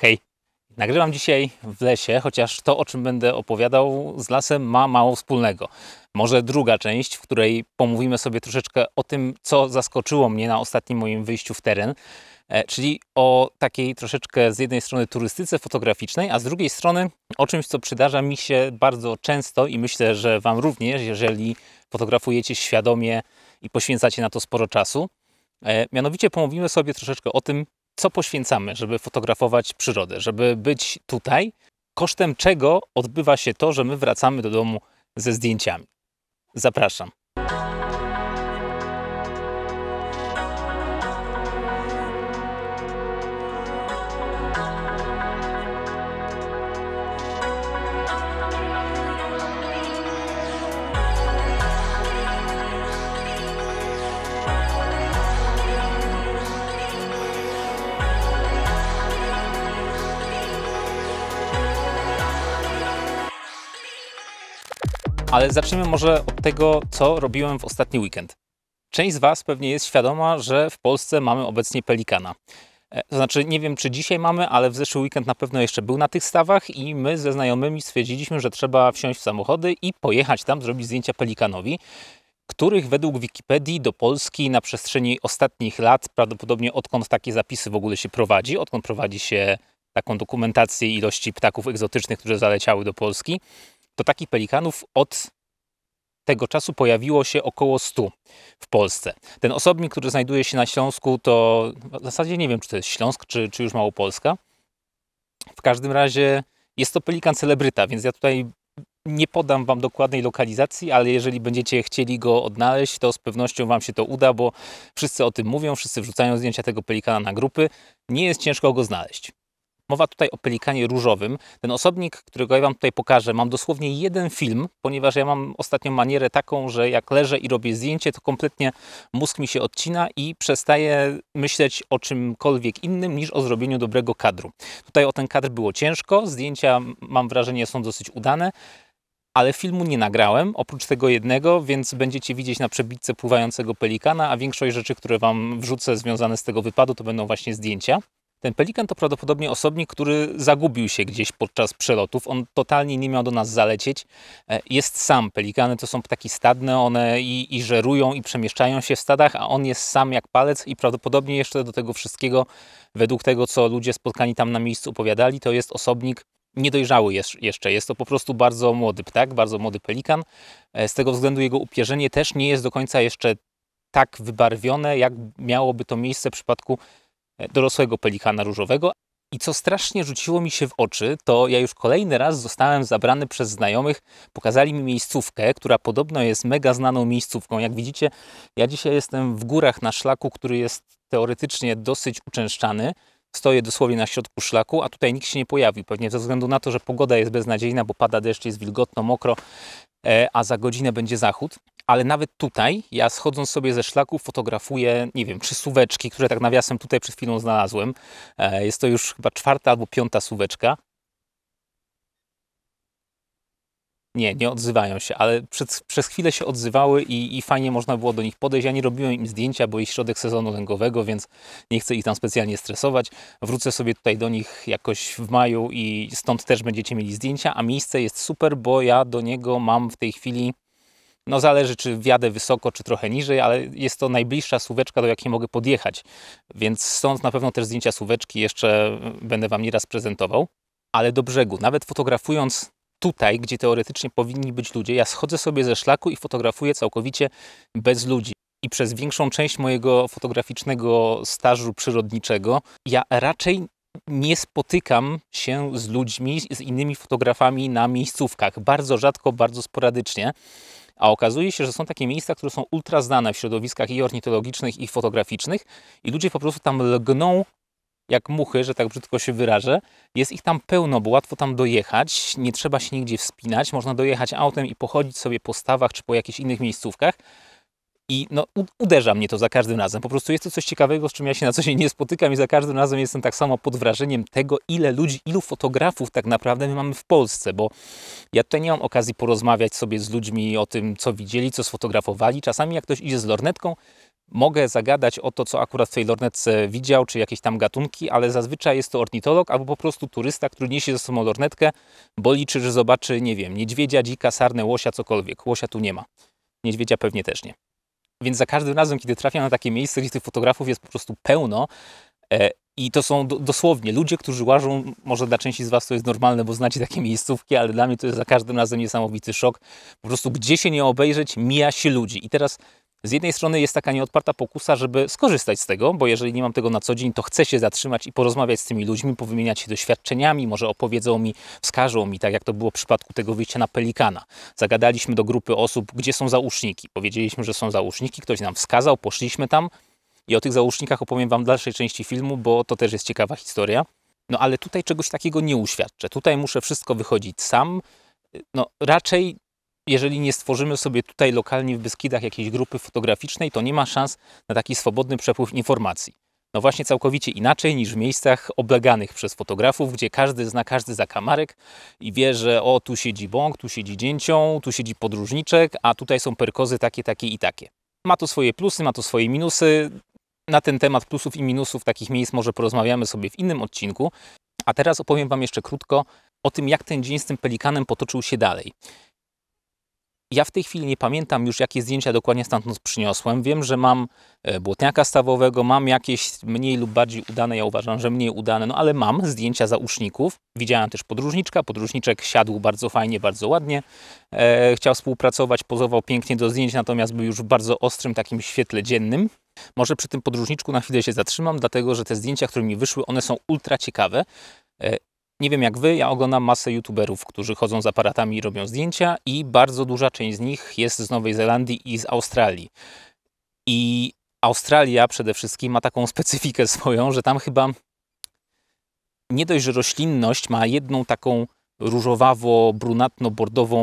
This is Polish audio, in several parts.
Hej! Nagrywam dzisiaj w lesie, chociaż to, o czym będę opowiadał z lasem, ma mało wspólnego. Może druga część, w której pomówimy sobie troszeczkę o tym, co zaskoczyło mnie na ostatnim moim wyjściu w teren, e, czyli o takiej troszeczkę z jednej strony turystyce fotograficznej, a z drugiej strony o czymś, co przydarza mi się bardzo często i myślę, że Wam również, jeżeli fotografujecie świadomie i poświęcacie na to sporo czasu. E, mianowicie pomówimy sobie troszeczkę o tym, co poświęcamy, żeby fotografować przyrodę, żeby być tutaj, kosztem czego odbywa się to, że my wracamy do domu ze zdjęciami. Zapraszam. ale zacznijmy może od tego, co robiłem w ostatni weekend. Część z Was pewnie jest świadoma, że w Polsce mamy obecnie pelikana. E, to znaczy, nie wiem czy dzisiaj mamy, ale w zeszły weekend na pewno jeszcze był na tych stawach i my ze znajomymi stwierdziliśmy, że trzeba wsiąść w samochody i pojechać tam, zrobić zdjęcia pelikanowi, których według Wikipedii do Polski na przestrzeni ostatnich lat, prawdopodobnie odkąd takie zapisy w ogóle się prowadzi, odkąd prowadzi się taką dokumentację ilości ptaków egzotycznych, które zaleciały do Polski, to takich pelikanów od tego czasu pojawiło się około 100 w Polsce. Ten osobnik, który znajduje się na Śląsku, to w zasadzie nie wiem, czy to jest Śląsk, czy, czy już Małopolska. W każdym razie jest to pelikan celebryta, więc ja tutaj nie podam Wam dokładnej lokalizacji, ale jeżeli będziecie chcieli go odnaleźć, to z pewnością Wam się to uda, bo wszyscy o tym mówią, wszyscy wrzucają zdjęcia tego pelikana na grupy. Nie jest ciężko go znaleźć. Mowa tutaj o pelikanie różowym. Ten osobnik, którego ja Wam tutaj pokażę, mam dosłownie jeden film, ponieważ ja mam ostatnią manierę taką, że jak leżę i robię zdjęcie, to kompletnie mózg mi się odcina i przestaje myśleć o czymkolwiek innym niż o zrobieniu dobrego kadru. Tutaj o ten kadr było ciężko, zdjęcia mam wrażenie są dosyć udane ale filmu nie nagrałem, oprócz tego jednego, więc będziecie widzieć na przebitce pływającego pelikana, a większość rzeczy, które Wam wrzucę związane z tego wypadu, to będą właśnie zdjęcia. Ten pelikan to prawdopodobnie osobnik, który zagubił się gdzieś podczas przelotów. On totalnie nie miał do nas zalecieć. E, jest sam. Pelikany to są ptaki stadne, one i, i żerują i przemieszczają się w stadach, a on jest sam jak palec i prawdopodobnie jeszcze do tego wszystkiego, według tego co ludzie spotkani tam na miejscu opowiadali, to jest osobnik niedojrzały jest, jeszcze. Jest to po prostu bardzo młody ptak, bardzo młody pelikan. E, z tego względu jego upierzenie też nie jest do końca jeszcze tak wybarwione, jak miałoby to miejsce w przypadku dorosłego pelikana różowego. I co strasznie rzuciło mi się w oczy, to ja już kolejny raz zostałem zabrany przez znajomych. Pokazali mi miejscówkę, która podobno jest mega znaną miejscówką. Jak widzicie, ja dzisiaj jestem w górach na szlaku, który jest teoretycznie dosyć uczęszczany. Stoję dosłownie na środku szlaku, a tutaj nikt się nie pojawił. Pewnie ze względu na to, że pogoda jest beznadziejna, bo pada deszcz, jest wilgotno, mokro, e, a za godzinę będzie zachód ale nawet tutaj ja schodząc sobie ze szlaku fotografuję, nie wiem, czy suweczki, które tak nawiasem tutaj przed chwilą znalazłem. E, jest to już chyba czwarta albo piąta suweczka. Nie, nie odzywają się, ale przez, przez chwilę się odzywały i, i, fajnie można było do nich podejść. Ja nie robiłem im zdjęcia, bo jest środek sezonu lęgowego, więc nie chcę ich tam specjalnie stresować. Wrócę sobie tutaj do nich jakoś w maju i stąd też będziecie mieli zdjęcia, a miejsce jest super, bo ja do niego mam w tej chwili no zależy, czy wjadę wysoko, czy trochę niżej, ale jest to najbliższa suweczka, do jakiej mogę podjechać. Więc stąd na pewno też zdjęcia suweczki jeszcze będę Wam nieraz prezentował. Ale do brzegu, nawet fotografując tutaj, gdzie teoretycznie powinni być ludzie, ja schodzę sobie ze szlaku i fotografuję całkowicie bez ludzi. I przez większą część mojego fotograficznego stażu przyrodniczego ja raczej nie spotykam się z ludźmi, z innymi fotografami na miejscówkach. Bardzo rzadko, bardzo sporadycznie. A okazuje się, że są takie miejsca, które są ultra znane w środowiskach i ornitologicznych, i fotograficznych, i ludzie po prostu tam lgną jak muchy, że tak brzydko się wyrażę. Jest ich tam pełno, bo łatwo tam dojechać, nie trzeba się nigdzie wspinać, można dojechać autem i pochodzić sobie po stawach czy po jakichś innych miejscówkach. I no, uderza mnie to za każdym razem. Po prostu jest to coś ciekawego, z czym ja się na co dzień nie spotykam i za każdym razem jestem tak samo pod wrażeniem tego, ile ludzi, ilu fotografów tak naprawdę my mamy w Polsce, bo ja tutaj nie mam okazji porozmawiać sobie z ludźmi o tym, co widzieli, co sfotografowali. Czasami jak ktoś idzie z lornetką, mogę zagadać o to, co akurat w tej lornetce widział, czy jakieś tam gatunki, ale zazwyczaj jest to ornitolog albo po prostu turysta, który niesie ze sobą lornetkę, bo liczy, że zobaczy, nie wiem, niedźwiedzia, dzika, sarnę, łosia, cokolwiek. Łosia tu nie ma. Niedźwiedzia pewnie też nie. Więc za każdym razem, kiedy trafiam na takie miejsce, gdzie tych fotografów jest po prostu pełno, e, i to są dosłownie ludzie, którzy łażą, może dla części z Was to jest normalne, bo znacie takie miejscówki, ale dla mnie to jest za każdym razem niesamowity szok. Po prostu gdzie się nie obejrzeć, mija się ludzi. I teraz z jednej strony jest taka nieodparta pokusa, żeby skorzystać z tego, bo jeżeli nie mam tego na co dzień, to chcę się zatrzymać i porozmawiać z tymi ludźmi, powymieniać się doświadczeniami, może opowiedzą mi, wskażą mi, tak jak to było w przypadku tego wyjścia na Pelikana. Zagadaliśmy do grupy osób, gdzie są załóżniki. Powiedzieliśmy, że są załóżniki, ktoś nam wskazał, poszliśmy tam i o tych załóżnikach opowiem Wam w dalszej części filmu, bo to też jest ciekawa historia. No ale tutaj czegoś takiego nie uświadczę. Tutaj muszę wszystko wychodzić sam. No raczej jeżeli nie stworzymy sobie tutaj lokalnie w Beskidach jakiejś grupy fotograficznej, to nie ma szans na taki swobodny przepływ informacji. No właśnie całkowicie inaczej niż w miejscach obleganych przez fotografów, gdzie każdy zna każdy zakamarek i wie, że o tu siedzi bąk, tu siedzi dzięcią, tu siedzi podróżniczek, a tutaj są perkozy takie, takie i takie. Ma to swoje plusy, ma to swoje minusy. Na ten temat plusów i minusów takich miejsc może porozmawiamy sobie w innym odcinku. A teraz opowiem Wam jeszcze krótko o tym, jak ten dzień z tym pelikanem potoczył się dalej. Ja w tej chwili nie pamiętam już, jakie zdjęcia dokładnie stamtąd przyniosłem. Wiem, że mam e, błotniaka stawowego, mam jakieś mniej lub bardziej udane, ja uważam, że mniej udane, no ale mam zdjęcia zauszników. Widziałem też podróżniczka, podróżniczek siadł bardzo fajnie, bardzo ładnie. E, chciał współpracować, pozował pięknie do zdjęć, natomiast był już w bardzo ostrym takim świetle dziennym. Może przy tym podróżniczku na chwilę się zatrzymam, dlatego że te zdjęcia, które mi wyszły, one są ultra ciekawe. E, nie wiem jak wy, ja oglądam masę youtuberów, którzy chodzą z aparatami i robią zdjęcia i bardzo duża część z nich jest z Nowej Zelandii i z Australii. I Australia przede wszystkim ma taką specyfikę swoją, że tam chyba nie dość, że roślinność ma jedną taką różowawo-brunatno-bordową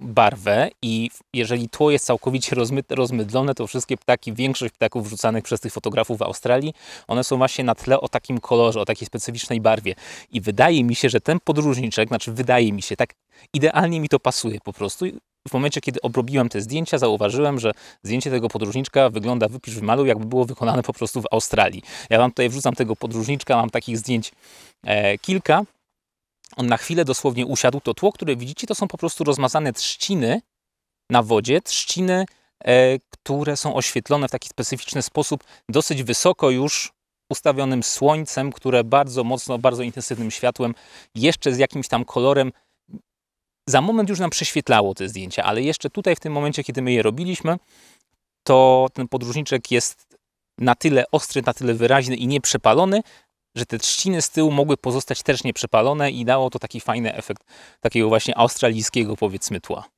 barwę i jeżeli tło jest całkowicie rozmydlone, to wszystkie ptaki, większość ptaków wrzucanych przez tych fotografów w Australii, one są właśnie na tle o takim kolorze, o takiej specyficznej barwie. I wydaje mi się, że ten podróżniczek, znaczy wydaje mi się, tak idealnie mi to pasuje po prostu. W momencie, kiedy obrobiłem te zdjęcia, zauważyłem, że zdjęcie tego podróżniczka wygląda wypisz malu jakby było wykonane po prostu w Australii. Ja Wam tutaj wrzucam tego podróżniczka, mam takich zdjęć e, kilka, on na chwilę dosłownie usiadł. To tło, które widzicie, to są po prostu rozmazane trzciny na wodzie, trzciny, e, które są oświetlone w taki specyficzny sposób, dosyć wysoko już ustawionym słońcem, które bardzo mocno, bardzo intensywnym światłem, jeszcze z jakimś tam kolorem. Za moment już nam prześwietlało te zdjęcia, ale jeszcze tutaj, w tym momencie, kiedy my je robiliśmy, to ten podróżniczek jest na tyle ostry, na tyle wyraźny i nieprzepalony, że te trzciny z tyłu mogły pozostać też nieprzepalone i dało to taki fajny efekt takiego właśnie australijskiego powiedzmy tła.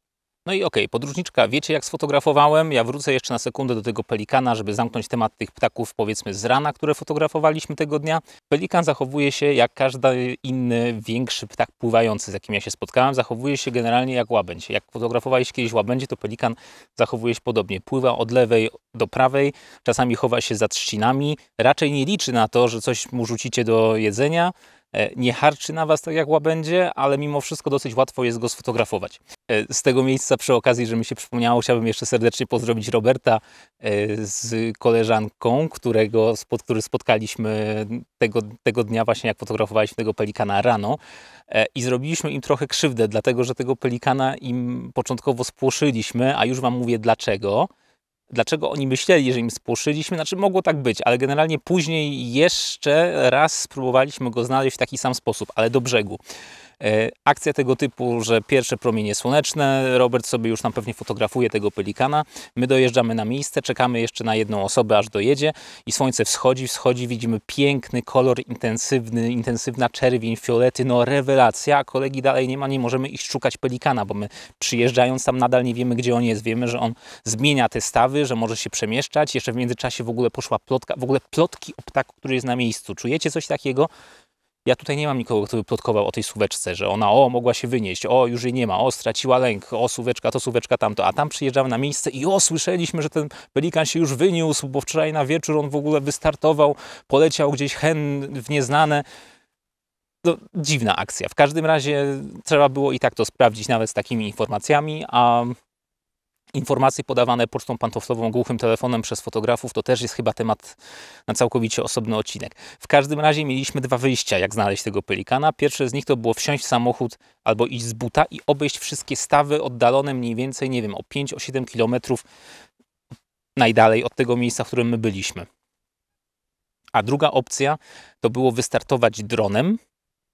No i okej, okay, podróżniczka, wiecie jak sfotografowałem? Ja wrócę jeszcze na sekundę do tego pelikana, żeby zamknąć temat tych ptaków powiedzmy z rana, które fotografowaliśmy tego dnia. Pelikan zachowuje się jak każdy inny większy ptak pływający, z jakim ja się spotkałem. Zachowuje się generalnie jak łabędź. Jak fotografowaliście kiedyś łabędzie, to pelikan zachowuje się podobnie. Pływa od lewej do prawej, czasami chowa się za trzcinami. Raczej nie liczy na to, że coś mu rzucicie do jedzenia, E, nie harczy na Was tak jak łabędzie, ale mimo wszystko dosyć łatwo jest go sfotografować. E, z tego miejsca przy okazji, że mi się przypomniało, chciałbym jeszcze serdecznie pozdrowić Roberta e, z koleżanką, którego, który spotkaliśmy tego, tego dnia właśnie jak fotografowaliśmy tego pelikana rano i zrobiliśmy im trochę krzywdę, dlatego że tego pelikana im początkowo spłoszyliśmy, a już Wam mówię dlaczego dlaczego oni myśleli, że im spłoszyliśmy. Znaczy mogło tak być, ale generalnie później jeszcze raz spróbowaliśmy go znaleźć w taki sam sposób, ale do brzegu. E, akcja tego typu, że pierwsze promienie słoneczne, Robert sobie już tam pewnie fotografuje tego pelikana, my dojeżdżamy na miejsce, czekamy jeszcze na jedną osobę, aż dojedzie i słońce wschodzi, wschodzi, widzimy piękny kolor intensywny, intensywna czerwień, fiolety, no rewelacja, a kolegi dalej nie ma, nie możemy iść szukać pelikana, bo my przyjeżdżając tam nadal nie wiemy, gdzie on jest, wiemy, że on zmienia te stawy, że może się przemieszczać, jeszcze w międzyczasie w ogóle poszła plotka, w ogóle plotki o ptaku, który jest na miejscu. Czujecie coś takiego? Ja tutaj nie mam nikogo, kto by plotkował o tej suweczce, że ona o, mogła się wynieść, o, już jej nie ma, o, straciła lęk, o, suweczka to, suweczka tamto, a tam przyjeżdżamy na miejsce i o, słyszeliśmy, że ten pelikan się już wyniósł, bo wczoraj na wieczór on w ogóle wystartował, poleciał gdzieś hen w nieznane. No, dziwna akcja. W każdym razie trzeba było i tak to sprawdzić nawet z takimi informacjami, a informacje podawane pocztą pantoflową, głuchym telefonem przez fotografów, to też jest chyba temat na całkowicie osobny odcinek. W każdym razie mieliśmy dwa wyjścia, jak znaleźć tego pelikana. Pierwsze z nich to było wsiąść w samochód albo iść z buta i obejść wszystkie stawy oddalone mniej więcej, nie wiem, o 5-7 kilometrów najdalej od tego miejsca, w którym my byliśmy. A druga opcja to było wystartować dronem.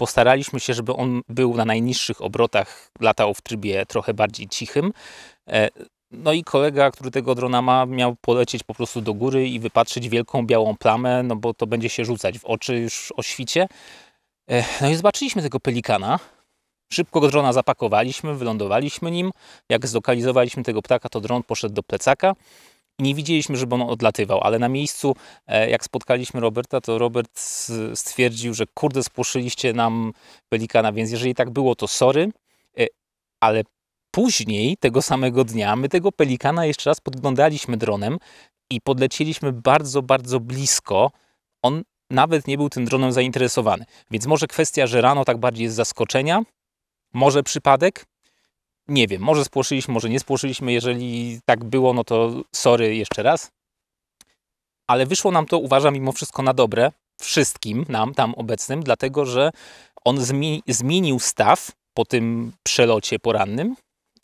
Postaraliśmy się, żeby on był na najniższych obrotach, latał w trybie trochę bardziej cichym. E, no i kolega, który tego drona ma, miał polecieć po prostu do góry i wypatrzyć wielką białą plamę, no bo to będzie się rzucać w oczy już o świcie. No i zobaczyliśmy tego pelikana. Szybko go drona zapakowaliśmy, wylądowaliśmy nim. Jak zlokalizowaliśmy tego ptaka, to dron poszedł do plecaka. I nie widzieliśmy, żeby on odlatywał, ale na miejscu, e, jak spotkaliśmy Roberta, to Robert stwierdził, że kurde, spłoszyliście nam pelikana, więc jeżeli tak było, to sorry, e, ale Później tego samego dnia my tego pelikana jeszcze raz podglądaliśmy dronem i podlecieliśmy bardzo, bardzo blisko. On nawet nie był tym dronem zainteresowany. Więc może kwestia, że rano tak bardziej jest zaskoczenia, może przypadek, nie wiem, może spłoszyliśmy, może nie spłoszyliśmy. Jeżeli tak było, no to sorry jeszcze raz. Ale wyszło nam to, uważam, mimo wszystko na dobre. Wszystkim nam tam obecnym, dlatego że on zmienił staw po tym przelocie porannym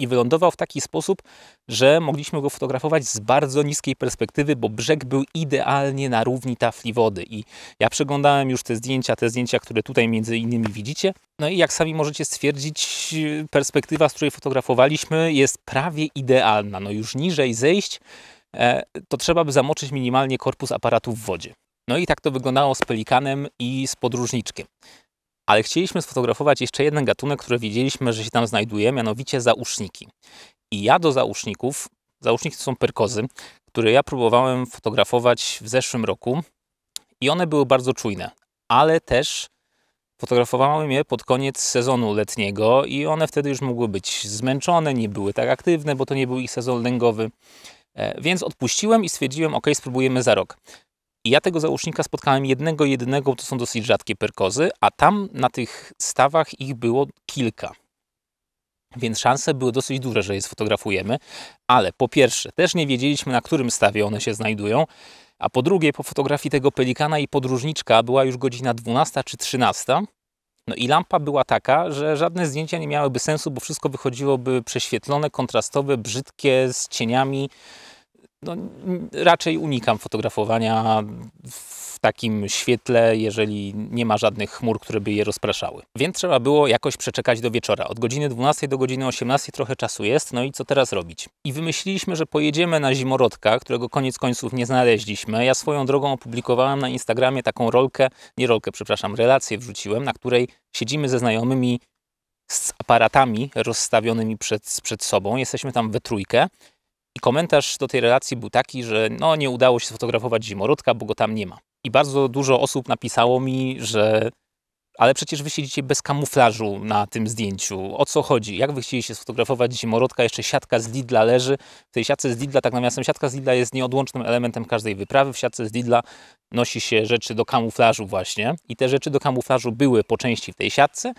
i wylądował w taki sposób, że mogliśmy go fotografować z bardzo niskiej perspektywy, bo brzeg był idealnie na równi tafli wody. I ja przeglądałem już te zdjęcia, te zdjęcia, które tutaj między innymi widzicie. No i jak sami możecie stwierdzić, perspektywa, z której fotografowaliśmy, jest prawie idealna. No już niżej zejść, e, to trzeba by zamoczyć minimalnie korpus aparatu w wodzie. No i tak to wyglądało z pelikanem i z podróżniczkiem ale chcieliśmy sfotografować jeszcze jeden gatunek, który widzieliśmy, że się tam znajduje, mianowicie zauszniki. I ja do zauszników, zauszniki to są perkozy, które ja próbowałem fotografować w zeszłym roku i one były bardzo czujne, ale też fotografowałem je pod koniec sezonu letniego i one wtedy już mogły być zmęczone, nie były tak aktywne, bo to nie był ich sezon lęgowy. E, więc odpuściłem i stwierdziłem, ok, spróbujemy za rok. I ja tego załóżnika spotkałem jednego, jednego, to są dosyć rzadkie perkozy, a tam na tych stawach ich było kilka. Więc szanse były dosyć duże, że je sfotografujemy, ale po pierwsze, też nie wiedzieliśmy, na którym stawie one się znajdują, a po drugie, po fotografii tego pelikana i podróżniczka była już godzina 12 czy 13. No i lampa była taka, że żadne zdjęcia nie miałyby sensu, bo wszystko wychodziłoby prześwietlone, kontrastowe, brzydkie, z cieniami no, raczej unikam fotografowania w takim świetle, jeżeli nie ma żadnych chmur, które by je rozpraszały. Więc trzeba było jakoś przeczekać do wieczora. Od godziny 12 do godziny 18 trochę czasu jest, no i co teraz robić? I wymyśliliśmy, że pojedziemy na Zimorodka, którego koniec końców nie znaleźliśmy. Ja swoją drogą opublikowałem na Instagramie taką rolkę, nie rolkę, przepraszam, relację wrzuciłem, na której siedzimy ze znajomymi z aparatami rozstawionymi przed, przed sobą. Jesteśmy tam we trójkę Komentarz do tej relacji był taki, że no nie udało się sfotografować zimorodka, bo go tam nie ma. I bardzo dużo osób napisało mi, że ale przecież wy siedzicie bez kamuflażu na tym zdjęciu. O co chodzi? Jak wy chcieliście sfotografować zimorodka? Jeszcze siatka z Lidla leży. W tej siatce z Lidla, tak nawiasem, siatka z Lidla jest nieodłącznym elementem każdej wyprawy. W siatce z Lidla nosi się rzeczy do kamuflażu właśnie. I te rzeczy do kamuflażu były po części w tej siatce.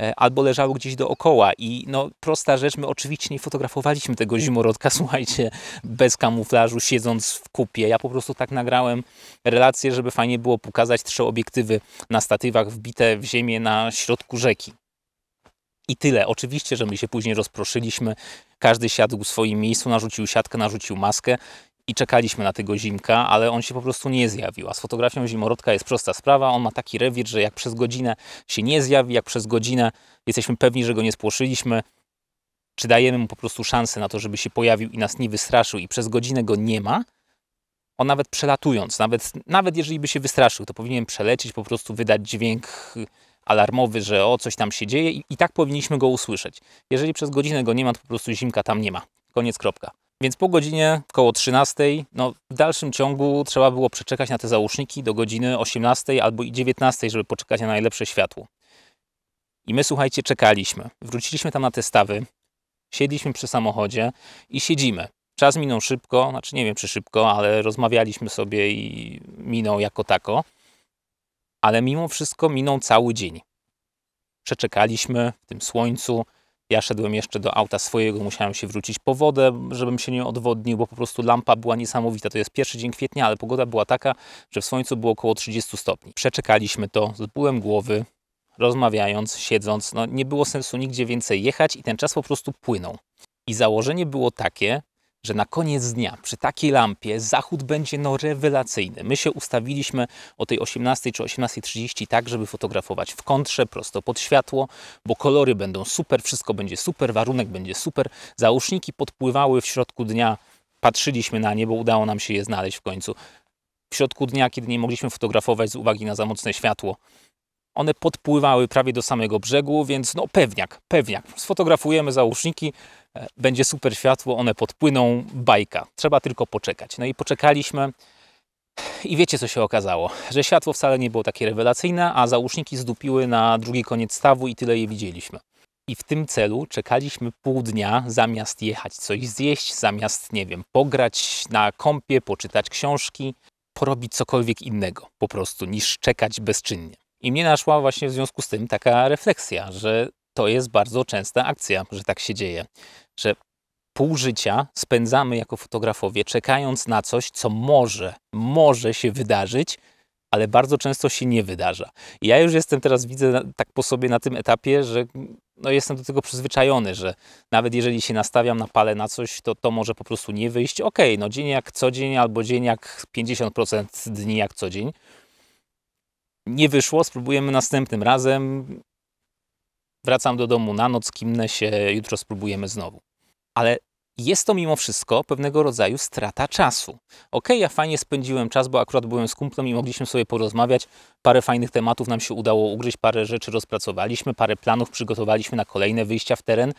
E, albo leżały gdzieś dookoła. I no, prosta rzecz, my oczywiście nie fotografowaliśmy tego zimorodka, słuchajcie, bez kamuflażu, siedząc w kupie. Ja po prostu tak nagrałem relację, żeby fajnie było pokazać trzy obiektywy na statywach wbite w ziemię na środku rzeki. I tyle. Oczywiście, że my się później rozproszyliśmy. Każdy siadł w swoim miejscu, narzucił siatkę, narzucił maskę i czekaliśmy na tego zimka, ale on się po prostu nie zjawił. A z fotografią zimorodka jest prosta sprawa. On ma taki rewir, że jak przez godzinę się nie zjawi, jak przez godzinę jesteśmy pewni, że go nie spłoszyliśmy, czy dajemy mu po prostu szansę na to, żeby się pojawił i nas nie wystraszył i przez godzinę go nie ma, on nawet przelatując, nawet, nawet jeżeli by się wystraszył, to powinien przelecieć, po prostu wydać dźwięk alarmowy, że o, coś tam się dzieje i, i tak powinniśmy go usłyszeć. Jeżeli przez godzinę go nie ma, to po prostu zimka tam nie ma. Koniec, kropka. Więc po godzinie około 13, no w dalszym ciągu trzeba było przeczekać na te załóżniki do godziny 18 albo i 19, żeby poczekać na najlepsze światło. I my, słuchajcie, czekaliśmy. Wróciliśmy tam na te stawy, siedliśmy przy samochodzie i siedzimy. Czas minął szybko, znaczy nie wiem czy szybko, ale rozmawialiśmy sobie i minął jako tako. Ale mimo wszystko minął cały dzień. Przeczekaliśmy w tym słońcu, ja szedłem jeszcze do auta swojego, musiałem się wrócić po wodę, żebym się nie odwodnił, bo po prostu lampa była niesamowita. To jest pierwszy dzień kwietnia, ale pogoda była taka, że w słońcu było około 30 stopni. Przeczekaliśmy to z bólem głowy, rozmawiając, siedząc. No, nie było sensu nigdzie więcej jechać i ten czas po prostu płynął. I założenie było takie, że na koniec dnia przy takiej lampie zachód będzie no rewelacyjny. My się ustawiliśmy o tej 18 czy 18.30 tak, żeby fotografować w kontrze, prosto pod światło, bo kolory będą super, wszystko będzie super, warunek będzie super. Załóżniki podpływały w środku dnia, patrzyliśmy na nie, bo udało nam się je znaleźć w końcu. W środku dnia, kiedy nie mogliśmy fotografować z uwagi na za mocne światło, one podpływały prawie do samego brzegu, więc no pewniak, pewniak. Sfotografujemy załóżniki, e, będzie super światło, one podpłyną, bajka. Trzeba tylko poczekać. No i poczekaliśmy i wiecie co się okazało, że światło wcale nie było takie rewelacyjne, a załóżniki zdupiły na drugi koniec stawu i tyle je widzieliśmy. I w tym celu czekaliśmy pół dnia zamiast jechać coś zjeść, zamiast, nie wiem, pograć na kąpie, poczytać książki, porobić cokolwiek innego po prostu niż czekać bezczynnie. I mnie naszła właśnie w związku z tym taka refleksja, że to jest bardzo częsta akcja, że tak się dzieje, że pół życia spędzamy jako fotografowie czekając na coś, co może, może się wydarzyć, ale bardzo często się nie wydarza. I ja już jestem teraz, widzę tak po sobie na tym etapie, że no jestem do tego przyzwyczajony, że nawet jeżeli się nastawiam na palę na coś, to to może po prostu nie wyjść. Okej, okay, no dzień jak co dzień albo dzień jak 50% dni jak co dzień, nie wyszło, spróbujemy następnym razem. Wracam do domu na noc, kimnę się, jutro spróbujemy znowu. Ale jest to mimo wszystko pewnego rodzaju strata czasu. Okej, okay, ja fajnie spędziłem czas, bo akurat byłem z kumplem i mogliśmy sobie porozmawiać. Parę fajnych tematów nam się udało ugryźć, parę rzeczy rozpracowaliśmy, parę planów przygotowaliśmy na kolejne wyjścia w teren.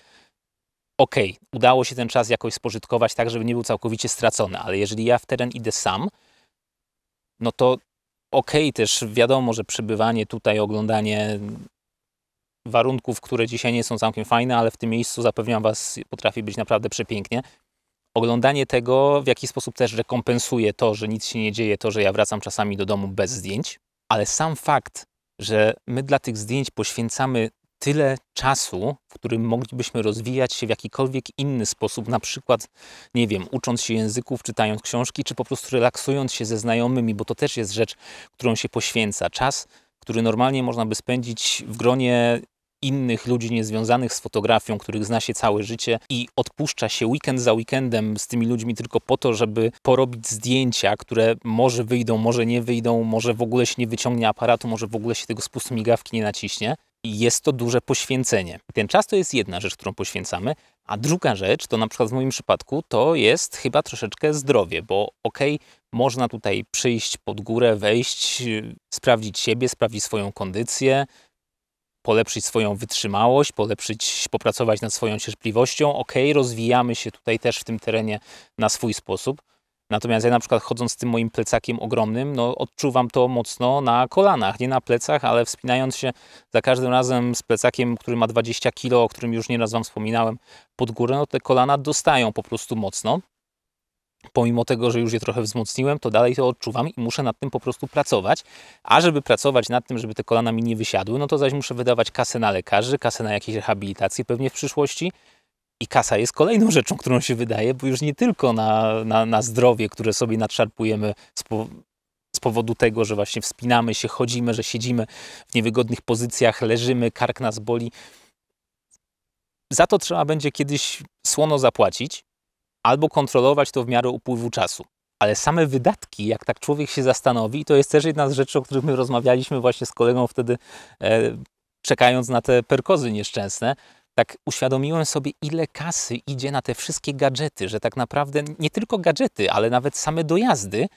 Okej, okay, udało się ten czas jakoś spożytkować tak, żeby nie był całkowicie stracony, ale jeżeli ja w teren idę sam, no to ok, też wiadomo, że przybywanie tutaj, oglądanie warunków, które dzisiaj nie są całkiem fajne, ale w tym miejscu zapewniam Was, potrafi być naprawdę przepięknie. Oglądanie tego w jakiś sposób też rekompensuje to, że nic się nie dzieje, to, że ja wracam czasami do domu bez zdjęć, ale sam fakt, że my dla tych zdjęć poświęcamy tyle czasu, w którym moglibyśmy rozwijać się w jakikolwiek inny sposób, na przykład, nie wiem, ucząc się języków, czytając książki, czy po prostu relaksując się ze znajomymi, bo to też jest rzecz, którą się poświęca. Czas, który normalnie można by spędzić w gronie innych ludzi niezwiązanych z fotografią, których zna się całe życie i odpuszcza się weekend za weekendem z tymi ludźmi tylko po to, żeby porobić zdjęcia, które może wyjdą, może nie wyjdą, może w ogóle się nie wyciągnie aparatu, może w ogóle się tego spustu migawki nie naciśnie jest to duże poświęcenie. Ten czas to jest jedna rzecz, którą poświęcamy, a druga rzecz to na przykład w moim przypadku to jest chyba troszeczkę zdrowie, bo okej, okay, można tutaj przyjść pod górę, wejść, sprawdzić siebie, sprawdzić swoją kondycję, polepszyć swoją wytrzymałość, polepszyć, popracować nad swoją cierpliwością. Okej, okay, rozwijamy się tutaj też w tym terenie na swój sposób, Natomiast ja na przykład chodząc z tym moim plecakiem ogromnym, no odczuwam to mocno na kolanach, nie na plecach, ale wspinając się za każdym razem z plecakiem, który ma 20 kg, o którym już nieraz Wam wspominałem, pod górę, no te kolana dostają po prostu mocno. Pomimo tego, że już je trochę wzmocniłem, to dalej to odczuwam i muszę nad tym po prostu pracować. A żeby pracować nad tym, żeby te kolana mi nie wysiadły, no to zaś muszę wydawać kasę na lekarzy, kasę na jakieś rehabilitacje pewnie w przyszłości, i kasa jest kolejną rzeczą, którą się wydaje, bo już nie tylko na, na, na zdrowie, które sobie nadszarpujemy z, po, z powodu tego, że właśnie wspinamy się, chodzimy, że siedzimy w niewygodnych pozycjach, leżymy, kark nas boli. Za to trzeba będzie kiedyś słono zapłacić albo kontrolować to w miarę upływu czasu. Ale same wydatki, jak tak człowiek się zastanowi, to jest też jedna z rzeczy, o których my rozmawialiśmy właśnie z kolegą wtedy, e, czekając na te perkozy nieszczęsne, tak uświadomiłem sobie, ile kasy idzie na te wszystkie gadżety, że tak naprawdę nie tylko gadżety, ale nawet same dojazdy,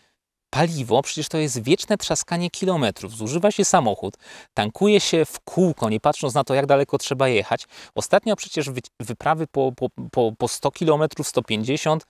paliwo, przecież to jest wieczne trzaskanie kilometrów. Zużywa się samochód, tankuje się w kółko, nie patrząc na to, jak daleko trzeba jechać. Ostatnio przecież wyprawy po, po, po, po 100 kilometrów, 150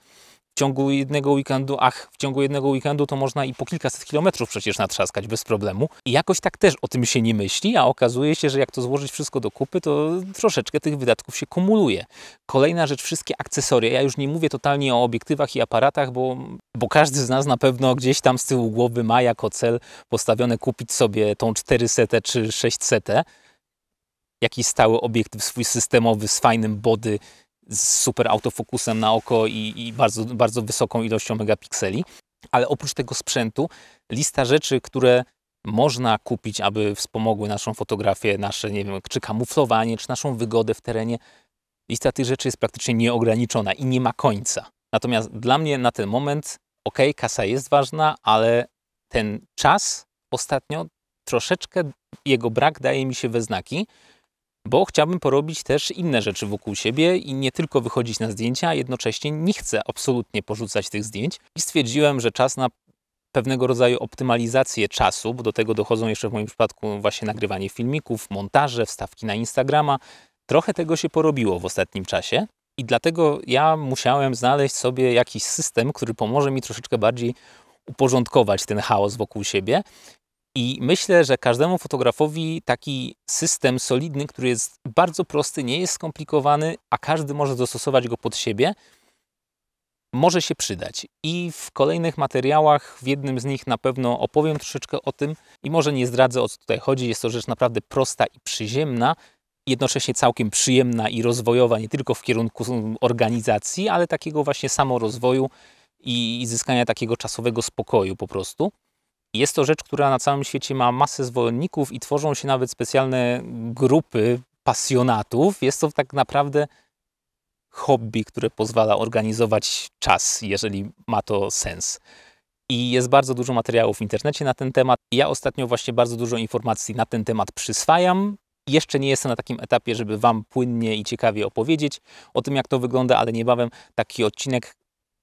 ciągu jednego weekendu, ach, w ciągu jednego weekendu to można i po kilkaset kilometrów przecież natrzaskać bez problemu. I jakoś tak też o tym się nie myśli, a okazuje się, że jak to złożyć wszystko do kupy, to troszeczkę tych wydatków się kumuluje. Kolejna rzecz, wszystkie akcesoria. Ja już nie mówię totalnie o obiektywach i aparatach, bo, bo każdy z nas na pewno gdzieś tam z tyłu głowy ma jako cel postawione kupić sobie tą 400 czy 600 jakiś stały obiektyw swój systemowy z fajnym body, z super autofokusem na oko i, i bardzo, bardzo wysoką ilością megapikseli. Ale oprócz tego sprzętu, lista rzeczy, które można kupić, aby wspomogły naszą fotografię, nasze, nie wiem, czy kamuflowanie, czy naszą wygodę w terenie, lista tych rzeczy jest praktycznie nieograniczona i nie ma końca. Natomiast dla mnie na ten moment, ok, kasa jest ważna, ale ten czas ostatnio troszeczkę jego brak daje mi się we znaki bo chciałbym porobić też inne rzeczy wokół siebie i nie tylko wychodzić na zdjęcia, a jednocześnie nie chcę absolutnie porzucać tych zdjęć. I stwierdziłem, że czas na pewnego rodzaju optymalizację czasu, bo do tego dochodzą jeszcze w moim przypadku właśnie nagrywanie filmików, montaże, wstawki na Instagrama. Trochę tego się porobiło w ostatnim czasie. I dlatego ja musiałem znaleźć sobie jakiś system, który pomoże mi troszeczkę bardziej uporządkować ten chaos wokół siebie i myślę, że każdemu fotografowi taki system solidny, który jest bardzo prosty, nie jest skomplikowany, a każdy może dostosować go pod siebie, może się przydać. I w kolejnych materiałach, w jednym z nich na pewno opowiem troszeczkę o tym i może nie zdradzę o co tutaj chodzi. Jest to rzecz naprawdę prosta i przyziemna, jednocześnie całkiem przyjemna i rozwojowa, nie tylko w kierunku organizacji, ale takiego właśnie samorozwoju i zyskania takiego czasowego spokoju po prostu. Jest to rzecz, która na całym świecie ma masę zwolenników i tworzą się nawet specjalne grupy pasjonatów. Jest to tak naprawdę hobby, które pozwala organizować czas, jeżeli ma to sens. I jest bardzo dużo materiałów w internecie na ten temat. Ja ostatnio właśnie bardzo dużo informacji na ten temat przyswajam. Jeszcze nie jestem na takim etapie, żeby Wam płynnie i ciekawie opowiedzieć o tym, jak to wygląda, ale niebawem taki odcinek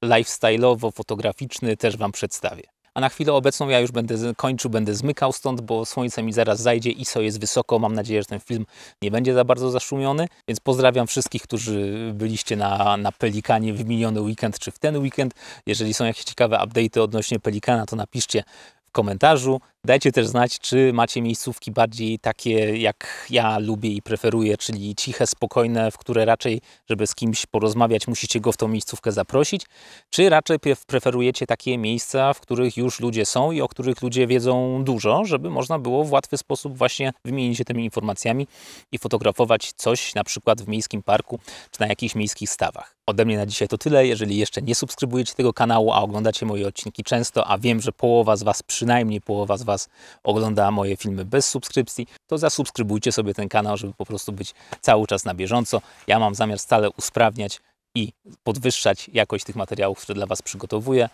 lifestyle'owo-fotograficzny też Wam przedstawię a na chwilę obecną ja już będę kończył, będę zmykał stąd, bo słońce mi zaraz zajdzie, i so jest wysoko, mam nadzieję, że ten film nie będzie za bardzo zaszumiony, więc pozdrawiam wszystkich, którzy byliście na, na Pelikanie w miniony weekend czy w ten weekend. Jeżeli są jakieś ciekawe update'y odnośnie Pelikana, to napiszcie w komentarzu. Dajcie też znać, czy macie miejscówki bardziej takie, jak ja lubię i preferuję, czyli ciche, spokojne, w które raczej, żeby z kimś porozmawiać, musicie go w tą miejscówkę zaprosić, czy raczej preferujecie takie miejsca, w których już ludzie są i o których ludzie wiedzą dużo, żeby można było w łatwy sposób właśnie wymienić się tymi informacjami i fotografować coś na przykład w miejskim parku czy na jakichś miejskich stawach. Ode mnie na dzisiaj to tyle. Jeżeli jeszcze nie subskrybujecie tego kanału, a oglądacie moje odcinki często, a wiem, że połowa z Was, przynajmniej połowa z Was Was ogląda moje filmy bez subskrypcji, to zasubskrybujcie sobie ten kanał, żeby po prostu być cały czas na bieżąco. Ja mam zamiar stale usprawniać i podwyższać jakość tych materiałów, które dla Was przygotowuję.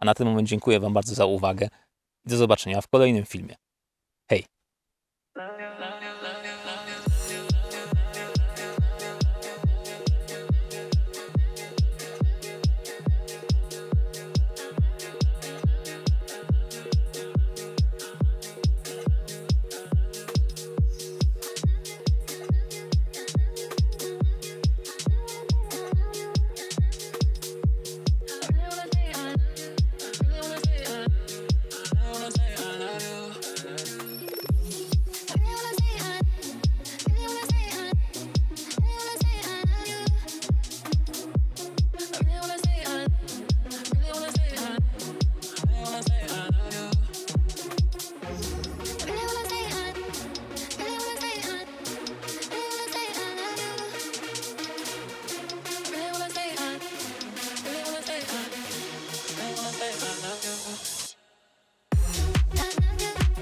A na ten moment dziękuję Wam bardzo za uwagę i do zobaczenia w kolejnym filmie. Hej!